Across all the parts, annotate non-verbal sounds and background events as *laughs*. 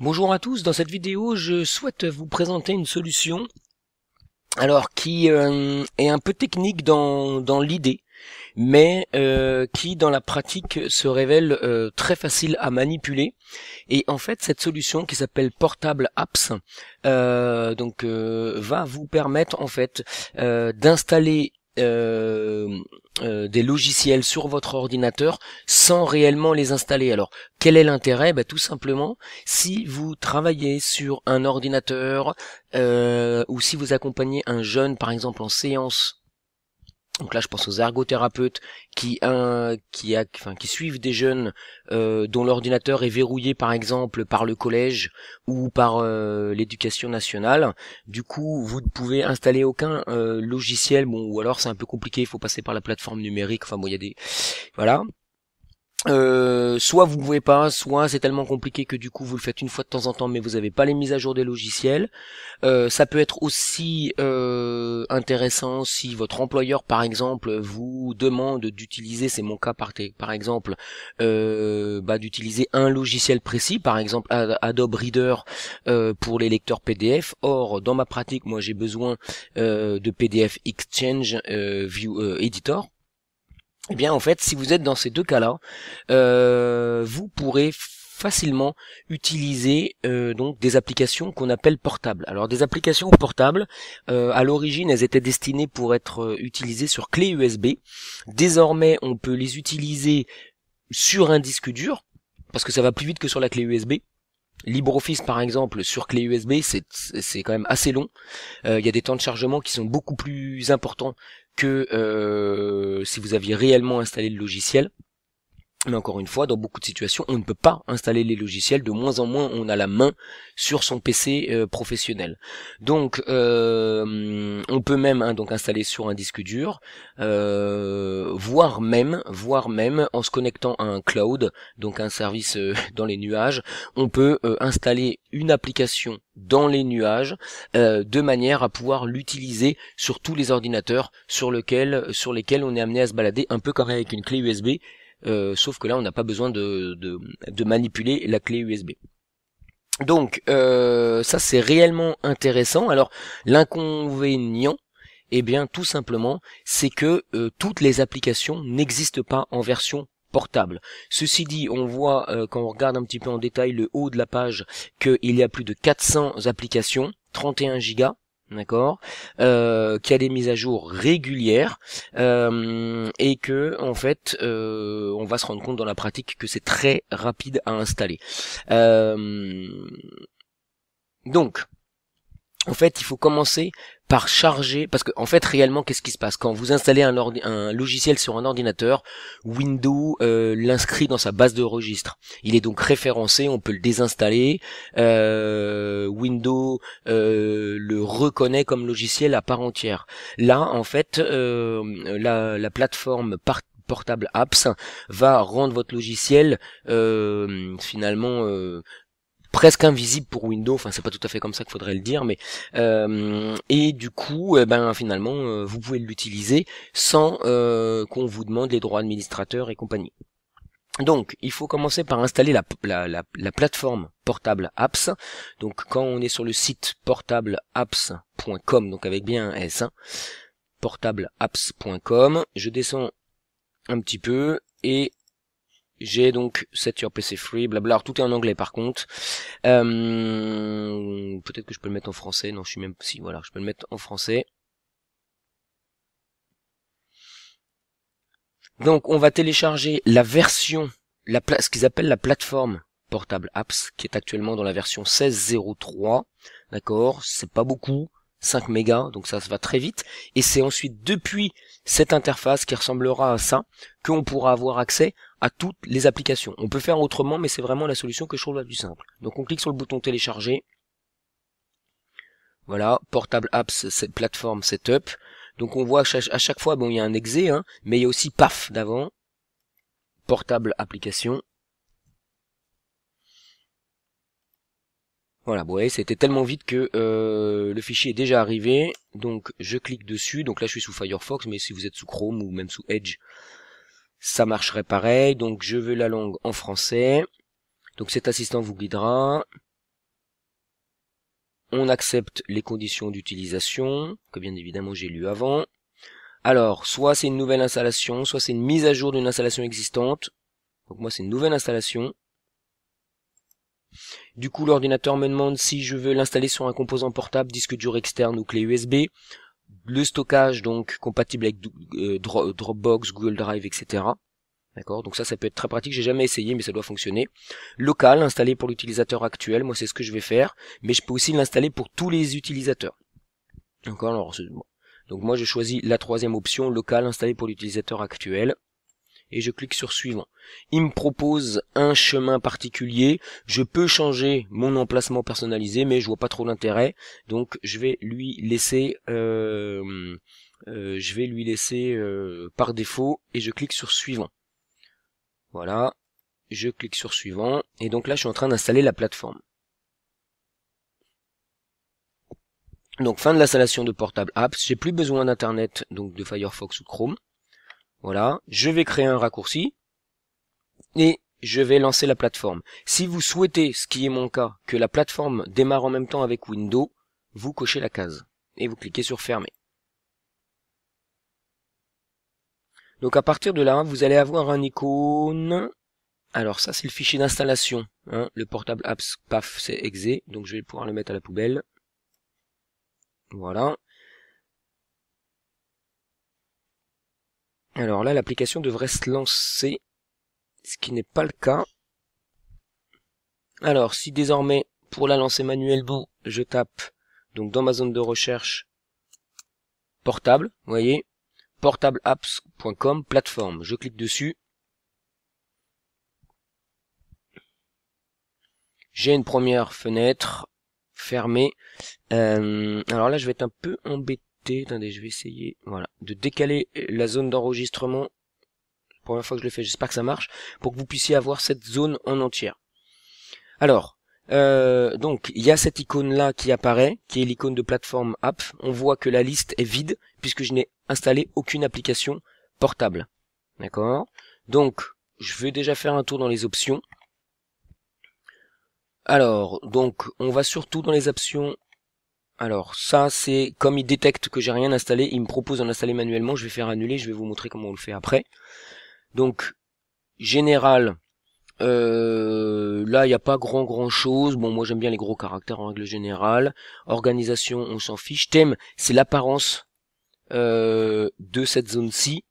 Bonjour à tous, dans cette vidéo je souhaite vous présenter une solution alors qui euh, est un peu technique dans, dans l'idée mais euh, qui dans la pratique se révèle euh, très facile à manipuler et en fait cette solution qui s'appelle Portable Apps donc va vous permettre en fait d'installer euh, euh, des logiciels sur votre ordinateur sans réellement les installer. Alors, quel est l'intérêt ben, Tout simplement, si vous travaillez sur un ordinateur euh, ou si vous accompagnez un jeune, par exemple, en séance donc là, je pense aux ergothérapeutes qui, un, qui, a, enfin, qui suivent des jeunes euh, dont l'ordinateur est verrouillé, par exemple, par le collège ou par euh, l'éducation nationale. Du coup, vous ne pouvez installer aucun euh, logiciel, bon, ou alors c'est un peu compliqué, il faut passer par la plateforme numérique. Enfin, bon, il y a des, voilà. Euh, soit vous ne pouvez pas, soit c'est tellement compliqué que du coup vous le faites une fois de temps en temps, mais vous n'avez pas les mises à jour des logiciels. Euh, ça peut être aussi euh, intéressant si votre employeur, par exemple, vous demande d'utiliser, c'est mon cas par, exemple, bah, d'utiliser un logiciel précis, par exemple Adobe Reader pour les lecteurs PDF. Or, dans ma pratique, moi j'ai besoin de PDF Exchange View Editor eh bien en fait, si vous êtes dans ces deux cas-là, euh, vous pourrez facilement utiliser euh, donc des applications qu'on appelle portables. Alors des applications portables, euh, à l'origine elles étaient destinées pour être utilisées sur clé USB. Désormais on peut les utiliser sur un disque dur, parce que ça va plus vite que sur la clé USB. LibreOffice par exemple sur clé USB c'est quand même assez long. Il y a des temps de chargement qui sont beaucoup plus importants que euh, si vous aviez réellement installé le logiciel. Mais encore une fois, dans beaucoup de situations, on ne peut pas installer les logiciels. De moins en moins, on a la main sur son PC euh, professionnel. Donc, euh, on peut même hein, donc installer sur un disque dur, euh, voire même, voire même en se connectant à un cloud, donc un service euh, *laughs* dans les nuages, on peut installer une application dans les nuages de manière à pouvoir l'utiliser sur tous les ordinateurs sur, lequel, sur lesquels on est amené à se balader, un peu comme avec une clé USB euh, sauf que là on n'a pas besoin de, de, manipuler la clé USB. Donc euh, ça c'est réellement intéressant. Alors l'inconvénient, eh bien tout simplement, c'est que euh, toutes les applications n'existent pas en version portable. Ceci dit, on voit quand on regarde un petit peu en détail le haut de la page qu'il y a plus de 400 applications, 31 gigas, d'accord euh, qui a des mises à jour régulières euh, et que en fait euh, on va se rendre compte dans la pratique que c'est très rapide à installer donc en fait, il faut commencer par charger, parce que en fait, réellement, qu'est-ce qui se passe quand vous installez un, logiciel sur un ordinateur Windows euh, l'inscrit dans sa base de registre. Il est donc référencé, on peut le désinstaller. Euh, Windows euh, le reconnaît comme logiciel à part entière. Là, en fait, la, plateforme portable apps va rendre votre logiciel finalement presque invisible pour Windows, enfin c'est pas tout à fait comme ça qu'il faudrait le dire, mais euh, et du coup, eh ben finalement, euh, vous pouvez l'utiliser sans euh, qu'on vous demande les droits administrateurs et compagnie. Donc, il faut commencer par installer la, la, plateforme portable apps. Donc, quand on est sur le site portableapps.com, donc avec bien un S, hein, portableapps.com, je descends un petit peu et j'ai donc set your PC free, blabla. Alors tout est en anglais par contre. Euh, peut-être que je peux le mettre en français. Non, je suis même si voilà, je peux le mettre en français. Donc on va télécharger la version, la ce qu'ils appellent la plateforme portable apps, qui est actuellement dans la version 16.03. D'accord, c'est pas beaucoup, 5 mégas, donc ça, se va très vite. Et c'est ensuite depuis cette interface qui ressemblera à ça qu'on pourra avoir accès à toutes les applications. On peut faire autrement, mais c'est vraiment la solution que je trouve la plus simple. Donc on clique sur le bouton télécharger. Voilà, portable apps, cette plateforme setup. Donc on voit à chaque fois, bon il y a un exe, hein, mais il y a aussi PAF d'avant, portable application. Voilà, vous voyez, c'était tellement vite que euh, le fichier est déjà arrivé. Donc, je clique dessus. Donc là, je suis sous Firefox, mais si vous êtes sous Chrome ou même sous Edge, ça marcherait pareil. Donc, je veux la langue en français. Donc, cet assistant vous guidera. On accepte les conditions d'utilisation, que bien évidemment j'ai lu avant. Alors, soit c'est une nouvelle installation, soit c'est une mise à jour d'une installation existante. Donc moi, c'est une nouvelle installation. Du coup, l'ordinateur me demande si je veux l'installer sur un composant portable, disque dur externe ou clé USB. Le stockage, donc, compatible avec euh, Dropbox, Google Drive, etc. D'accord Donc ça, ça peut être très pratique. J'ai jamais essayé, mais ça doit fonctionner. Local, installé pour l'utilisateur actuel. Moi, c'est ce que je vais faire. Mais je peux aussi l'installer pour tous les utilisateurs. D'accord Alors, donc moi, je choisis la troisième option, local, installé pour l'utilisateur actuel et je clique sur suivant. Il me propose un chemin particulier. Je peux changer mon emplacement personnalisé, mais je vois pas trop l'intérêt. Donc je vais lui laisser, euh, euh, je vais lui laisser euh, par défaut et je clique sur suivant. Voilà, je clique sur suivant et donc là je suis en train d'installer la plateforme. Donc fin de l'installation de Portable Apps. J'ai plus besoin d'internet, donc de Firefox ou Chrome. Voilà, je vais créer un raccourci et je vais lancer la plateforme. Si vous souhaitez, ce qui est mon cas, que la plateforme démarre en même temps avec Windows, vous cochez la case et vous cliquez sur fermer. Donc à partir de là, vous allez avoir un icône. Alors ça, c'est le fichier d'installation. Hein. Le portable apps, paf, c'est exé, Donc je vais pouvoir le mettre à la poubelle. Voilà. Alors là, l'application devrait se lancer, ce qui n'est pas le cas. Alors, si désormais, pour la lancer manuellement, je tape, donc dans ma zone de recherche, portable, vous voyez, portableapps.com, plateforme, je clique dessus. J'ai une première fenêtre fermée. Euh, alors là, je vais être un peu embêté Attendez, je vais essayer voilà, de décaler la zone d'enregistrement. Première fois que je le fais, j'espère que ça marche, pour que vous puissiez avoir cette zone en entière. Alors, euh, donc il y a cette icône là qui apparaît, qui est l'icône de plateforme app. On voit que la liste est vide puisque je n'ai installé aucune application portable. D'accord Donc je vais déjà faire un tour dans les options. Alors, donc on va surtout dans les options alors ça c'est comme il détecte que j'ai rien installé, il me propose d'en installer manuellement, je vais faire annuler, je vais vous montrer comment on le fait après. Donc général, euh, là il n'y a pas grand grand chose, bon moi j'aime bien les gros caractères en règle générale, organisation on s'en fiche, thème c'est l'apparence euh, de cette zone-ci.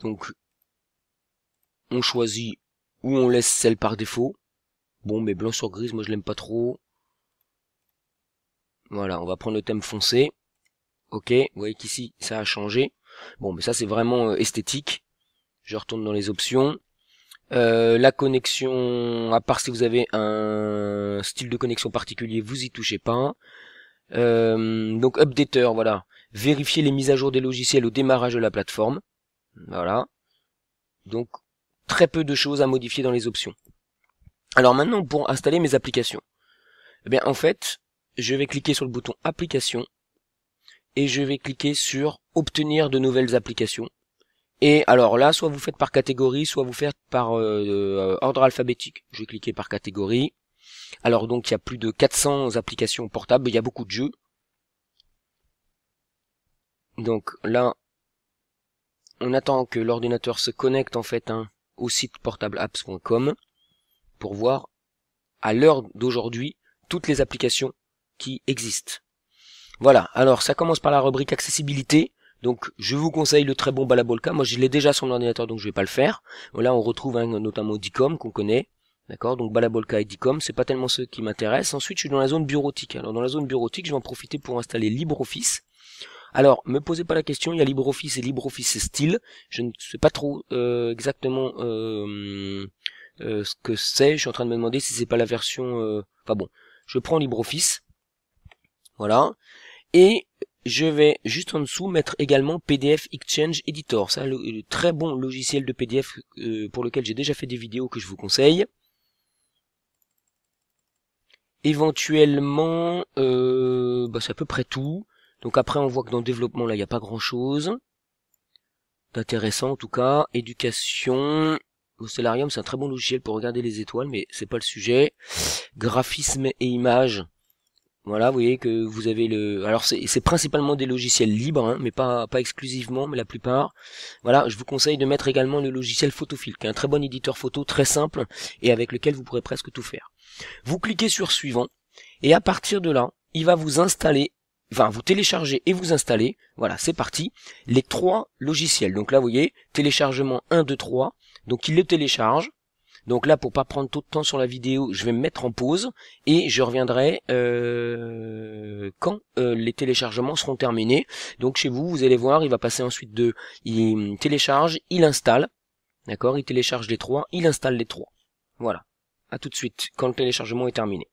Donc on choisit où on laisse celle par défaut. Bon, mais blanc sur gris, moi je l'aime pas trop. Voilà, on va prendre le thème foncé. Ok, vous voyez qu'ici, ça a changé. Bon, mais ça c'est vraiment euh, esthétique. Je retourne dans les options. Euh, la connexion, à part si vous avez un style de connexion particulier, vous y touchez pas. Euh, donc updater, voilà. Vérifier les mises à jour des logiciels au démarrage de la plateforme. Voilà. Donc très peu de choses à modifier dans les options. Alors maintenant, pour installer mes applications, eh bien en fait, je vais cliquer sur le bouton Applications et je vais cliquer sur Obtenir de nouvelles applications. Et alors là, soit vous faites par catégorie, soit vous faites par euh, euh, ordre alphabétique. Je vais cliquer par catégorie. Alors donc il y a plus de 400 applications portables, il y a beaucoup de jeux. Donc là, on attend que l'ordinateur se connecte en fait hein, au site portableapps.com pour voir à l'heure d'aujourd'hui toutes les applications qui existent. Voilà, alors ça commence par la rubrique accessibilité. Donc je vous conseille le très bon Balabolka. Moi je l'ai déjà sur mon ordinateur donc je vais pas le faire. Voilà, on retrouve hein, notamment Dicom qu'on connaît. D'accord Donc Balabolka et Dicom, c'est pas tellement ceux qui m'intéressent. Ensuite je suis dans la zone bureautique. Alors dans la zone bureautique je vais en profiter pour installer LibreOffice. Alors, me posez pas la question, il y a LibreOffice et LibreOffice Style. Je ne sais pas trop euh, exactement euh, euh, ce que c'est. Je suis en train de me demander si c'est pas la version... Euh, enfin bon, je prends LibreOffice. Voilà. Et je vais juste en dessous mettre également PDF Exchange Editor. c'est le, très bon logiciel de PDF euh, pour lequel j'ai déjà fait des vidéos que je vous conseille. Éventuellement, bah, c'est à peu près tout. Donc après, on voit que dans le développement, là, il n'y a pas grand-chose. D'intéressant, en tout cas. Éducation, Stellarium, c'est un très bon logiciel pour regarder les étoiles, mais c'est pas le sujet. Graphisme et images. Voilà, vous voyez que vous avez le. Alors c'est principalement des logiciels libres, hein, mais pas pas exclusivement, mais la plupart. Voilà, je vous conseille de mettre également le logiciel Photofil, qui est un très bon éditeur photo, très simple et avec lequel vous pourrez presque tout faire. Vous cliquez sur suivant et à partir de là, il va vous installer enfin vous téléchargez et vous installez, voilà c'est parti, les trois logiciels. Donc là vous voyez, téléchargement 1, 2, 3, donc il le télécharge. Donc là, pour pas prendre tout de temps sur la vidéo, je vais me mettre en pause et je reviendrai euh, quand euh, les téléchargements seront terminés. Donc chez vous, vous allez voir, il va passer ensuite de, il télécharge, il installe, d'accord, il télécharge les trois, il installe les trois. Voilà. À tout de suite quand le téléchargement est terminé.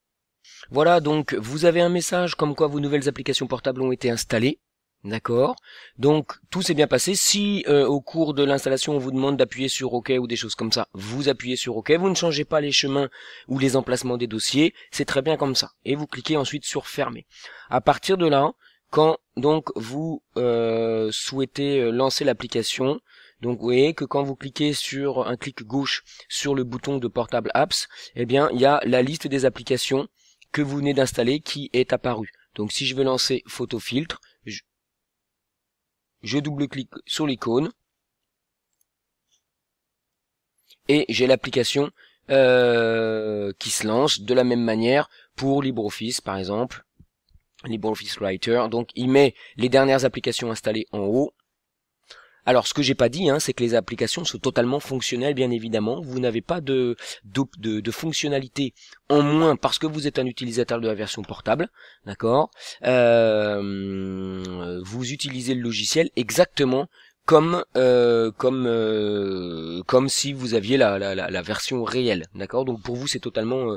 Voilà donc vous avez un message comme quoi vos nouvelles applications portables ont été installées. D'accord Donc tout s'est bien passé. Si euh, au cours de l'installation on vous demande d'appuyer sur OK ou des choses comme ça, vous appuyez sur OK, vous ne changez pas les chemins ou les emplacements des dossiers, c'est très bien comme ça. Et vous cliquez ensuite sur fermer. À partir de là, quand donc vous euh, souhaitez euh, lancer l'application, donc vous voyez que quand vous cliquez sur un clic gauche sur le bouton de portable apps, eh bien il y a la liste des applications que vous venez d'installer qui est apparue. Donc si je veux lancer Photo Filtre, je, je double-clique sur l'icône et j'ai l'application euh, qui se lance de la même manière pour LibreOffice par exemple LibreOffice Writer donc il met les dernières applications installées en haut alors, ce que j'ai pas dit, hein, c'est que les applications sont totalement fonctionnelles, bien évidemment. Vous n'avez pas de, de, de, fonctionnalité en moins parce que vous êtes un utilisateur de la version portable, d'accord euh, Vous utilisez le logiciel exactement comme euh, comme euh, comme si vous aviez la, la, version réelle d'accord donc pour vous c'est totalement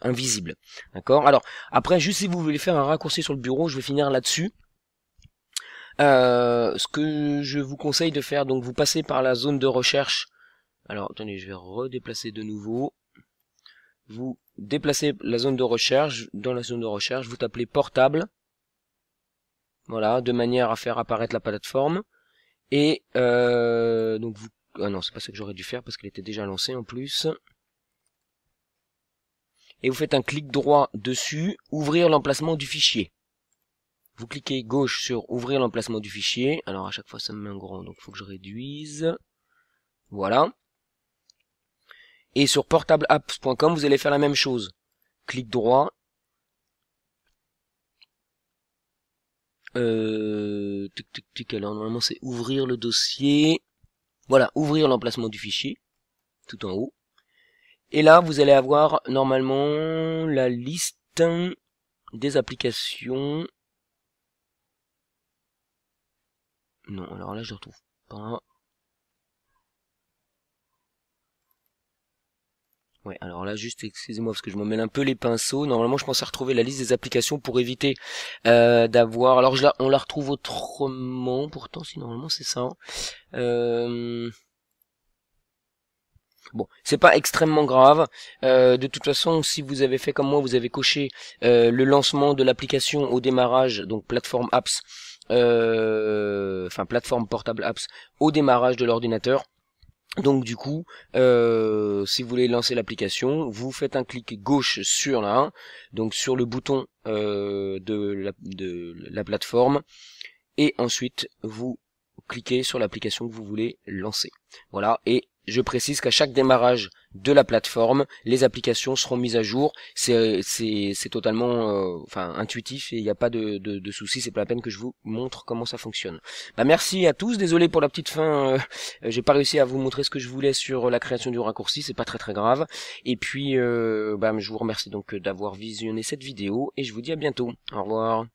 invisible d'accord alors après juste si vous voulez faire un raccourci sur le bureau je vais finir là dessus euh, ce que je vous conseille de faire, donc vous passez par la zone de recherche. Alors attendez, je vais redéplacer de nouveau. Vous déplacez la zone de recherche. Dans la zone de recherche, vous tapez portable. Voilà, de manière à faire apparaître la plateforme. Et euh, donc vous... Ah non, c'est pas ça que j'aurais dû faire parce qu'elle était déjà lancée en plus. Et vous faites un clic droit dessus, ouvrir l'emplacement du fichier. Vous cliquez gauche sur ouvrir l'emplacement du fichier. Alors à chaque fois ça me met un grand, donc il faut que je réduise. Voilà. Et sur portableapps.com, vous allez faire la même chose. Clic droit. Euh, tic, tic, tic, alors normalement c'est ouvrir le dossier. Voilà, ouvrir l'emplacement du fichier, tout en haut. Et là, vous allez avoir normalement la liste des applications Non, alors là, je ne retrouve pas. Ouais, alors là, juste, excusez-moi, parce que je m'en mêle un peu les pinceaux. Normalement, je pensais retrouver la liste des applications pour éviter euh, d'avoir... Alors, là on la retrouve autrement, pourtant, si normalement, c'est ça. Hein. Euh... Bon, c'est pas extrêmement grave. Euh, de toute façon, si vous avez fait comme moi, vous avez coché euh, le lancement de l'application au démarrage, donc plateforme apps, euh, enfin plateforme portable apps au démarrage de l'ordinateur. Donc du coup, euh, si vous voulez lancer l'application, vous faites un clic gauche sur la donc sur le bouton euh, de, la, de, la, plateforme, et ensuite vous cliquez sur l'application que vous voulez lancer. Voilà, et je précise qu'à chaque démarrage de la plateforme. Les applications seront mises à jour. C'est euh, totalement euh, enfin intuitif et il n'y a pas de, de, souci. C'est pas la peine que je vous montre comment ça fonctionne. Bah merci à tous. Désolé pour la petite fin. Euh, j'ai pas réussi à vous montrer ce que je voulais sur la création du raccourci. C'est pas très très grave. Et puis bah, je vous remercie donc d'avoir visionné cette vidéo et je vous dis à bientôt. Au revoir.